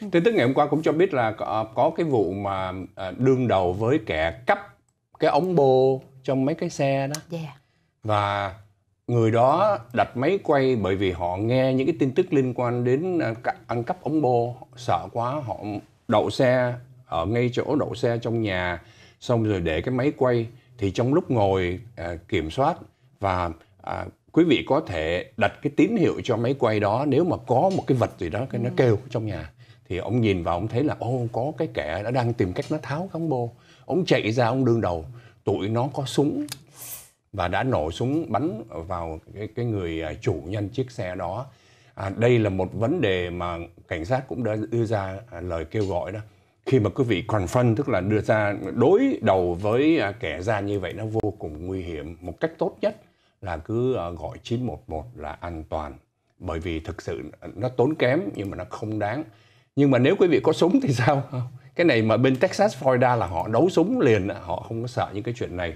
tin tức ngày hôm qua cũng cho biết là có, có cái vụ mà à, đương đầu với kẻ cắp cái ống bô trong mấy cái xe đó yeah. Dạ. và người đó đặt máy quay bởi vì họ nghe những cái tin tức liên quan đến à, ăn cắp ống bô sợ quá họ đậu xe ở ngay chỗ đậu xe trong nhà xong rồi để cái máy quay thì trong lúc ngồi à, kiểm soát và à, quý vị có thể đặt cái tín hiệu cho máy quay đó nếu mà có một cái vật gì đó cái nó ừ. kêu trong nhà thì ông nhìn vào ông thấy là ô có cái kẻ đã đang tìm cách nó tháo cán bộ ông chạy ra ông đương đầu tụi nó có súng và đã nổ súng bắn vào cái, cái người à, chủ nhân chiếc xe đó à, đây là một vấn đề mà cảnh sát cũng đã đưa ra à, lời kêu gọi đó khi mà quý vị phân tức là đưa ra đối đầu với à, kẻ ra như vậy nó vô cùng nguy hiểm một cách tốt nhất là cứ gọi 911 là an toàn bởi vì thực sự nó tốn kém nhưng mà nó không đáng nhưng mà nếu quý vị có súng thì sao cái này mà bên Texas Florida là họ đấu súng liền họ không có sợ những cái chuyện này